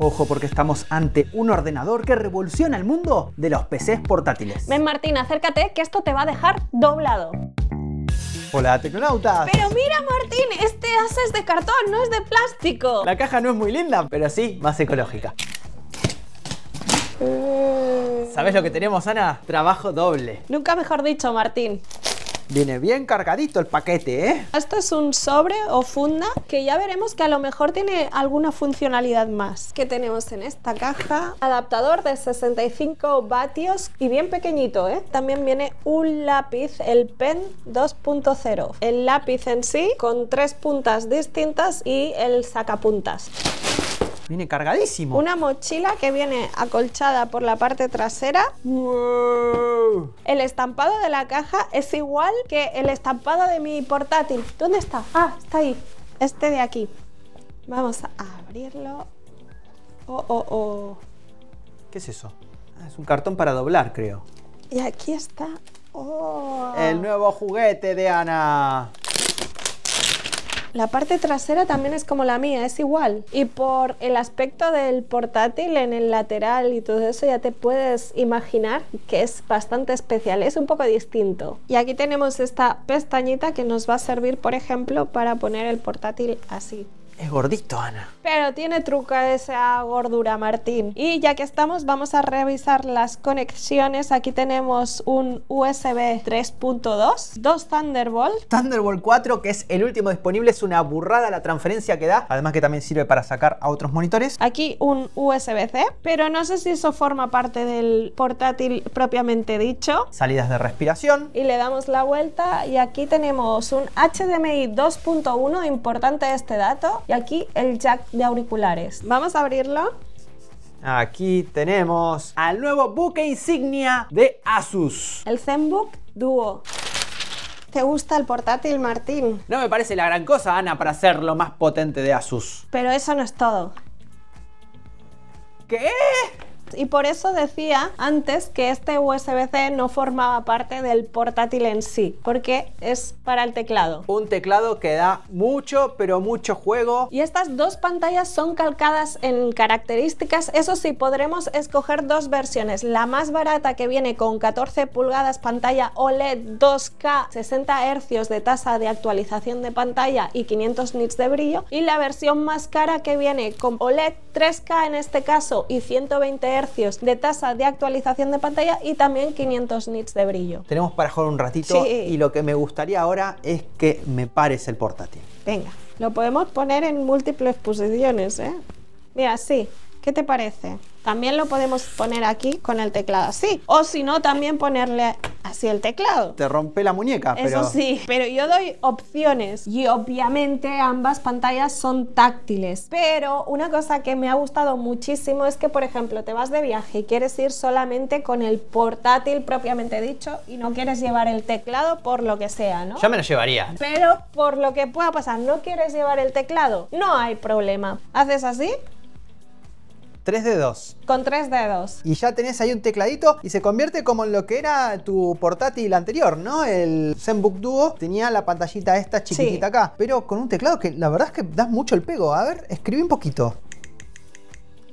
Ojo porque estamos ante un ordenador que revoluciona el mundo de los PCs portátiles. Ven Martín, acércate que esto te va a dejar doblado. Hola tecnonautas. Pero mira Martín, este asa es de cartón, no es de plástico. La caja no es muy linda, pero sí más ecológica. Eh. ¿Sabes lo que tenemos, Ana? Trabajo doble. Nunca mejor dicho, Martín. Viene bien cargadito el paquete, ¿eh? Esto es un sobre o funda que ya veremos que a lo mejor tiene alguna funcionalidad más. ¿Qué tenemos en esta caja? Adaptador de 65 vatios y bien pequeñito, ¿eh? También viene un lápiz, el Pen 2.0. El lápiz en sí con tres puntas distintas y el sacapuntas. Viene cargadísimo. Una mochila que viene acolchada por la parte trasera. El estampado de la caja es igual que el estampado de mi portátil. ¿Dónde está? Ah, está ahí. Este de aquí. Vamos a abrirlo. Oh, oh, oh. ¿Qué es eso? Ah, es un cartón para doblar, creo. Y aquí está. Oh. El nuevo juguete de Ana. La parte trasera también es como la mía, es igual. Y por el aspecto del portátil en el lateral y todo eso ya te puedes imaginar que es bastante especial, es un poco distinto. Y aquí tenemos esta pestañita que nos va a servir, por ejemplo, para poner el portátil así. Es gordito, Ana. Pero tiene truca esa gordura, Martín. Y ya que estamos, vamos a revisar las conexiones. Aquí tenemos un USB 3.2, dos Thunderbolt. Thunderbolt 4, que es el último disponible, es una burrada la transferencia que da. Además que también sirve para sacar a otros monitores. Aquí un USB-C, pero no sé si eso forma parte del portátil propiamente dicho. Salidas de respiración. Y le damos la vuelta y aquí tenemos un HDMI 2.1, importante este dato. Y aquí el jack de auriculares. Vamos a abrirlo. Aquí tenemos al nuevo buque insignia de Asus. El ZenBook Duo. ¿Te gusta el portátil, Martín? No me parece la gran cosa, Ana, para ser lo más potente de Asus. Pero eso no es todo. ¿Qué? Y por eso decía antes que este USB-C no formaba parte del portátil en sí, porque es para el teclado. Un teclado que da mucho, pero mucho juego. Y estas dos pantallas son calcadas en características. Eso sí, podremos escoger dos versiones. La más barata que viene con 14 pulgadas pantalla OLED 2K, 60 Hz de tasa de actualización de pantalla y 500 nits de brillo. Y la versión más cara que viene con OLED 3K en este caso y 120 de tasa de actualización de pantalla y también 500 nits de brillo. Tenemos para jugar un ratito y lo que me gustaría ahora es que me pares el portátil. Venga, lo podemos poner en múltiples posiciones, ¿eh? Mira, sí. ¿Qué te parece? También lo podemos poner aquí con el teclado así. O si no, también ponerle así el teclado. Te rompe la muñeca, Eso sí, pero yo doy opciones y obviamente ambas pantallas son táctiles. Pero una cosa que me ha gustado muchísimo es que, por ejemplo, te vas de viaje y quieres ir solamente con el portátil propiamente dicho y no quieres llevar el teclado por lo que sea, ¿no? Yo me lo llevaría. Pero por lo que pueda pasar, no quieres llevar el teclado, no hay problema. Haces así Tres dedos. Con tres dedos. Y ya tenés ahí un tecladito y se convierte como en lo que era tu portátil anterior, ¿no? El ZenBook Duo tenía la pantallita esta chiquitita acá, pero con un teclado que la verdad es que das mucho el pego. A ver, escribí un poquito.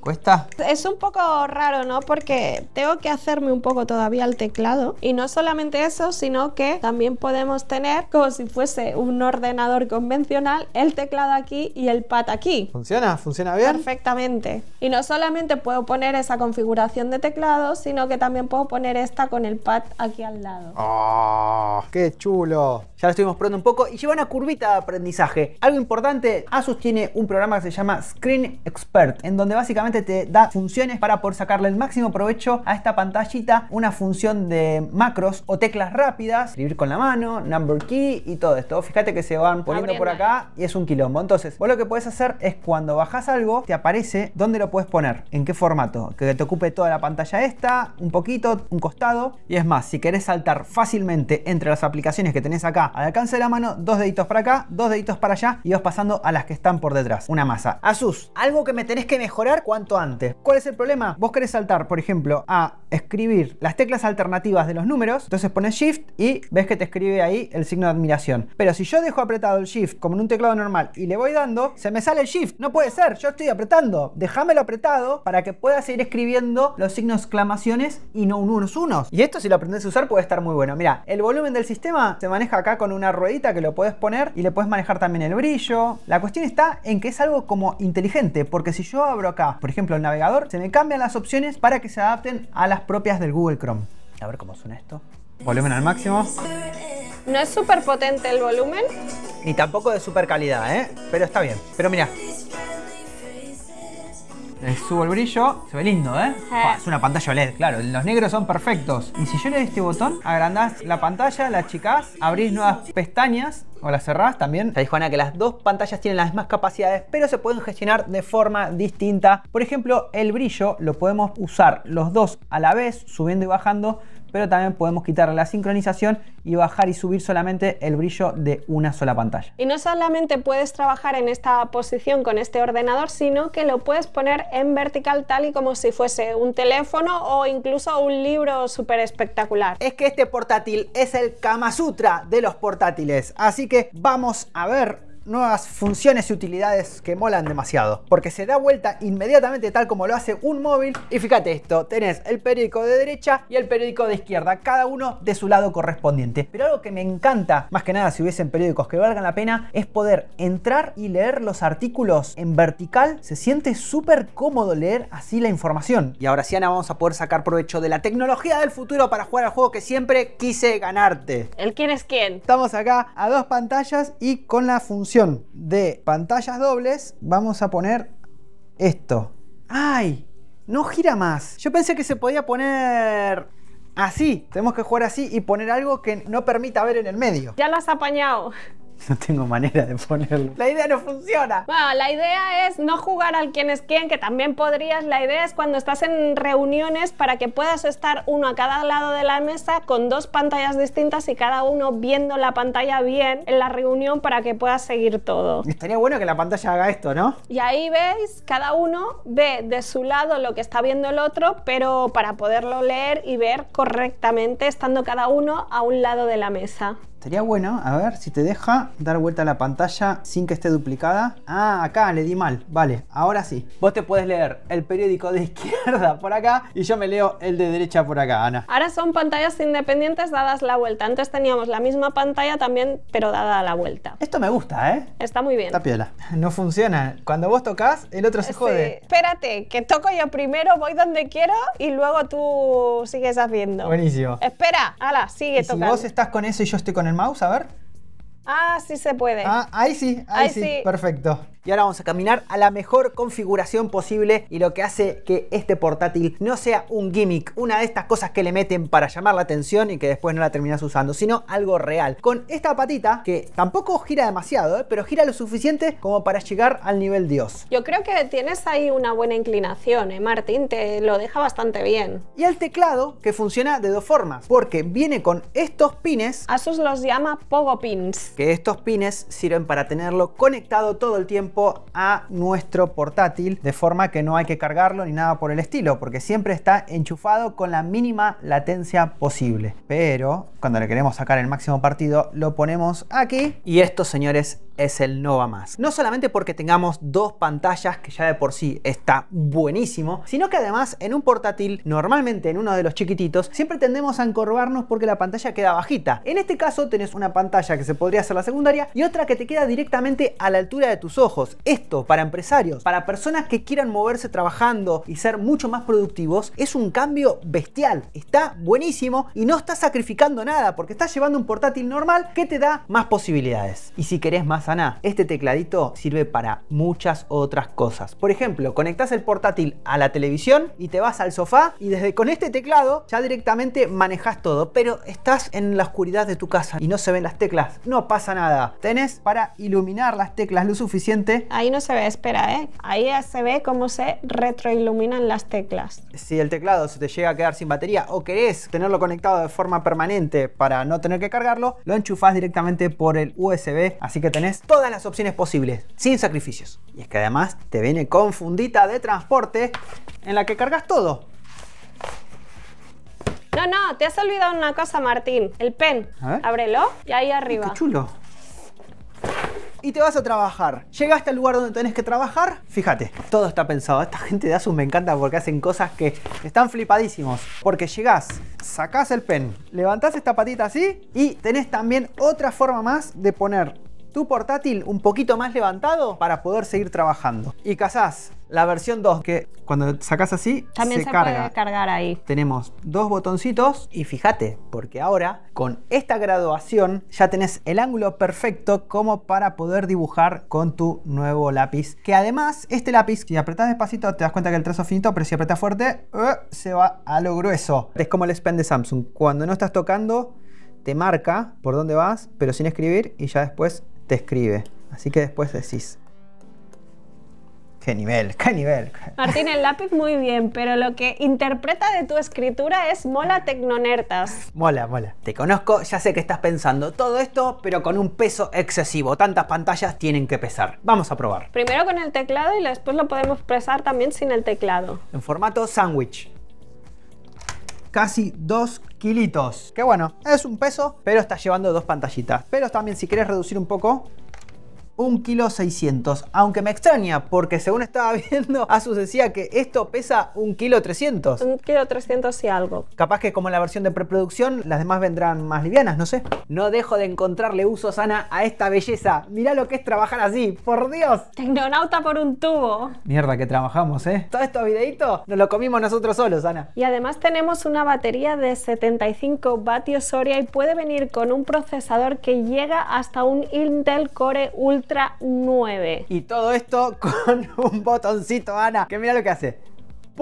¿Cuesta? Es un poco raro, ¿no? Porque tengo que hacerme un poco todavía el teclado. Y no solamente eso, sino que también podemos tener, como si fuese un ordenador convencional, el teclado aquí y el pad aquí. ¿Funciona? ¿Funciona bien? Perfectamente. Y no solamente puedo poner esa configuración de teclado, sino que también puedo poner esta con el pad aquí al lado. ¡Oh! ¡Qué chulo! ya lo estuvimos probando un poco, y lleva una curvita de aprendizaje. Algo importante, Asus tiene un programa que se llama Screen Expert, en donde básicamente te da funciones para poder sacarle el máximo provecho a esta pantallita, una función de macros o teclas rápidas, escribir con la mano, number key y todo esto. Fíjate que se van poniendo por acá y es un quilombo. Entonces, vos lo que puedes hacer es cuando bajás algo, te aparece dónde lo puedes poner, en qué formato, que te ocupe toda la pantalla esta, un poquito, un costado. Y es más, si querés saltar fácilmente entre las aplicaciones que tenés acá al alcance de la mano, dos deditos para acá, dos deditos para allá y vas pasando a las que están por detrás. Una masa. Asus, algo que me tenés que mejorar cuanto antes. ¿Cuál es el problema? Vos querés saltar, por ejemplo, a escribir las teclas alternativas de los números, entonces pones Shift y ves que te escribe ahí el signo de admiración. Pero si yo dejo apretado el Shift como en un teclado normal y le voy dando, se me sale el Shift. No puede ser, yo estoy apretando. Déjamelo apretado para que puedas seguir escribiendo los signos exclamaciones y no unos unos. Y esto si lo aprendes a usar puede estar muy bueno. Mira, el volumen del sistema se maneja acá con una ruedita que lo puedes poner y le puedes manejar también el brillo. La cuestión está en que es algo como inteligente, porque si yo abro acá, por ejemplo, el navegador, se me cambian las opciones para que se adapten a las propias del Google Chrome. A ver cómo suena esto. Volumen al máximo. No es súper potente el volumen. Ni tampoco de súper calidad, ¿eh? Pero está bien. Pero mira, eh, subo el brillo, se ve lindo, ¿eh? es una pantalla OLED, claro, los negros son perfectos. Y si yo le doy este botón, agrandás la pantalla, la achicás, abrís nuevas pestañas o las cerrás también. dijo Ana que las dos pantallas tienen las mismas capacidades, pero se pueden gestionar de forma distinta. Por ejemplo, el brillo lo podemos usar los dos a la vez, subiendo y bajando, pero también podemos quitar la sincronización y bajar y subir solamente el brillo de una sola pantalla. Y no solamente puedes trabajar en esta posición con este ordenador, sino que lo puedes poner en vertical tal y como si fuese un teléfono o incluso un libro súper espectacular. Es que este portátil es el Kama Sutra de los portátiles, así que vamos a ver nuevas funciones y utilidades que molan demasiado, porque se da vuelta inmediatamente tal como lo hace un móvil. Y fíjate esto, tenés el periódico de derecha y el periódico de izquierda, cada uno de su lado correspondiente. Pero algo que me encanta, más que nada si hubiesen periódicos que valgan la pena, es poder entrar y leer los artículos en vertical. Se siente súper cómodo leer así la información. Y ahora sí, Ana, vamos a poder sacar provecho de la tecnología del futuro para jugar al juego que siempre quise ganarte. ¿El quién es quién? Estamos acá a dos pantallas y con la función de pantallas dobles, vamos a poner esto. ¡Ay! No gira más. Yo pensé que se podía poner así. Tenemos que jugar así y poner algo que no permita ver en el medio. Ya las has apañado. No tengo manera de ponerlo. La idea no funciona. Bueno, la idea es no jugar al quién es quién, que también podrías. La idea es cuando estás en reuniones para que puedas estar uno a cada lado de la mesa con dos pantallas distintas y cada uno viendo la pantalla bien en la reunión para que puedas seguir todo. Estaría bueno que la pantalla haga esto, ¿no? Y ahí veis, cada uno ve de su lado lo que está viendo el otro, pero para poderlo leer y ver correctamente estando cada uno a un lado de la mesa. Estaría bueno, a ver si te deja dar vuelta a la pantalla sin que esté duplicada. Ah, acá le di mal. Vale, ahora sí. Vos te puedes leer el periódico de izquierda por acá y yo me leo el de derecha por acá, Ana. Ahora son pantallas independientes dadas la vuelta. Antes teníamos la misma pantalla también, pero dada la vuelta. Esto me gusta, ¿eh? Está muy bien. Está piola. No funciona. Cuando vos tocas, el otro se jode. Espérate, que toco yo primero, voy donde quiero y luego tú sigues haciendo. Buenísimo. Espera, ala, sigue y tocando. Si vos estás con eso y yo estoy con el el mouse? A ver. Ah, sí se puede. Ah, ahí sí, ahí, sí. Perfecto y ahora vamos a caminar a la mejor configuración posible y lo que hace que este portátil no sea un gimmick, una de estas cosas que le meten para llamar la atención y que después no la terminas usando, sino algo real. Con esta patita, que tampoco gira demasiado, ¿eh? pero gira lo suficiente como para llegar al nivel Dios. Yo creo que tienes ahí una buena inclinación, ¿eh, Martín? Te lo deja bastante bien. Y el teclado, que funciona de dos formas, porque viene con estos pines. Asus los llama Pogo Pins. Que estos pines sirven para tenerlo conectado todo el tiempo a nuestro portátil de forma que no hay que cargarlo ni nada por el estilo porque siempre está enchufado con la mínima latencia posible pero cuando le queremos sacar el máximo partido lo ponemos aquí y esto señores es el Nova Más. No solamente porque tengamos dos pantallas, que ya de por sí está buenísimo, sino que además en un portátil, normalmente en uno de los chiquititos, siempre tendemos a encorvarnos porque la pantalla queda bajita. En este caso tenés una pantalla que se podría hacer la secundaria y otra que te queda directamente a la altura de tus ojos. Esto para empresarios, para personas que quieran moverse trabajando y ser mucho más productivos, es un cambio bestial. Está buenísimo y no estás sacrificando nada porque estás llevando un portátil normal que te da más posibilidades. Y si querés más sana, este tecladito sirve para muchas otras cosas. Por ejemplo, conectas el portátil a la televisión y te vas al sofá y desde con este teclado ya directamente manejas todo, pero estás en la oscuridad de tu casa y no se ven las teclas, no pasa nada. Tenés para iluminar las teclas lo suficiente Ahí no se ve, espera, ¿eh? Ahí se ve cómo se retroiluminan las teclas. Si el teclado se te llega a quedar sin batería o querés tenerlo conectado de forma permanente para no tener que cargarlo, lo enchufás directamente por el USB, así que tenés todas las opciones posibles, sin sacrificios. Y es que además te viene con fundita de transporte en la que cargas todo. No, no, te has olvidado una cosa, Martín. El pen. A Ábrelo y ahí arriba. qué chulo y te vas a trabajar. Llegaste al lugar donde tenés que trabajar, fíjate, todo está pensado. Esta gente de Asus me encanta porque hacen cosas que están flipadísimos. Porque llegás, sacás el pen, levantás esta patita así y tenés también otra forma más de poner tu portátil un poquito más levantado para poder seguir trabajando. Y casás la versión 2, que cuando sacas así, También se, carga. puede cargar ahí. Tenemos dos botoncitos y fíjate, porque ahora con esta graduación ya tenés el ángulo perfecto como para poder dibujar con tu nuevo lápiz. Que además, este lápiz, si apretás despacito te das cuenta que el trazo es finito, pero si apretás fuerte, eh, se va a lo grueso. Es como el spend de Samsung, cuando no estás tocando te marca por dónde vas, pero sin escribir y ya después te escribe. Así que después decís, ¡Qué nivel! ¡Qué nivel! Martín, el lápiz muy bien, pero lo que interpreta de tu escritura es mola tecnonertas. Mola, mola. Te conozco, ya sé que estás pensando todo esto, pero con un peso excesivo. Tantas pantallas tienen que pesar. Vamos a probar. Primero con el teclado y después lo podemos presar también sin el teclado. En formato sándwich casi 2 kilitos. Que bueno, es un peso, pero está llevando dos pantallitas. Pero también si quieres reducir un poco, 1,600 kilo aunque me extraña porque según estaba viendo, Asus decía que esto pesa un kilo 300. kg y algo. Capaz que como la versión de preproducción, las demás vendrán más livianas, no sé. No dejo de encontrarle uso sana a esta belleza. Mirá lo que es trabajar así, por Dios. Tecnonauta por un tubo. Mierda que trabajamos, ¿eh? Todo esto videito, nos lo comimos nosotros solos, Ana. Y además tenemos una batería de 75 vatios y puede venir con un procesador que llega hasta un Intel Core Ultra 9. Y todo esto con un botoncito, Ana, que mira lo que hace.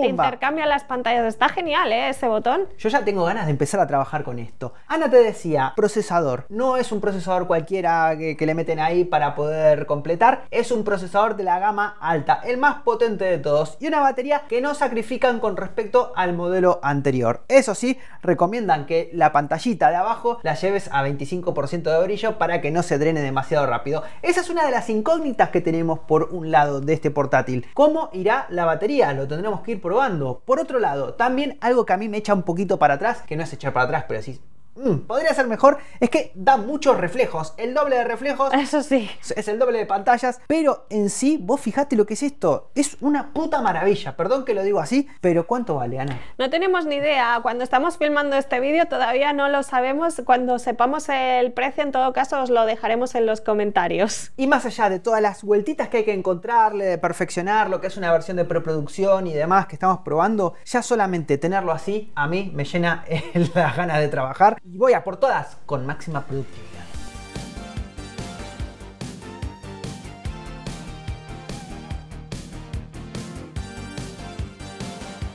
Intercambia las pantallas. Está genial, ¿eh? Ese botón. Yo ya tengo ganas de empezar a trabajar con esto. Ana te decía, procesador. No es un procesador cualquiera que, que le meten ahí para poder completar. Es un procesador de la gama alta, el más potente de todos. Y una batería que no sacrifican con respecto al modelo anterior. Eso sí, recomiendan que la pantallita de abajo la lleves a 25% de brillo para que no se drene demasiado rápido. Esa es una de las incógnitas que tenemos por un lado de este portátil. ¿Cómo irá la batería? Lo tendremos que ir por por otro lado, también algo que a mí me echa un poquito para atrás, que no es echar para atrás, pero así... Mm. podría ser mejor, es que da muchos reflejos. El doble de reflejos. Eso sí. Es el doble de pantallas. Pero en sí, vos fijate lo que es esto. Es una puta maravilla. Perdón que lo digo así, pero ¿cuánto vale, Ana? No tenemos ni idea. Cuando estamos filmando este vídeo todavía no lo sabemos. Cuando sepamos el precio, en todo caso, os lo dejaremos en los comentarios. Y más allá de todas las vueltitas que hay que encontrarle, de perfeccionar lo que es una versión de preproducción y demás que estamos probando, ya solamente tenerlo así a mí me llena las ganas de trabajar y voy a por todas con máxima productividad.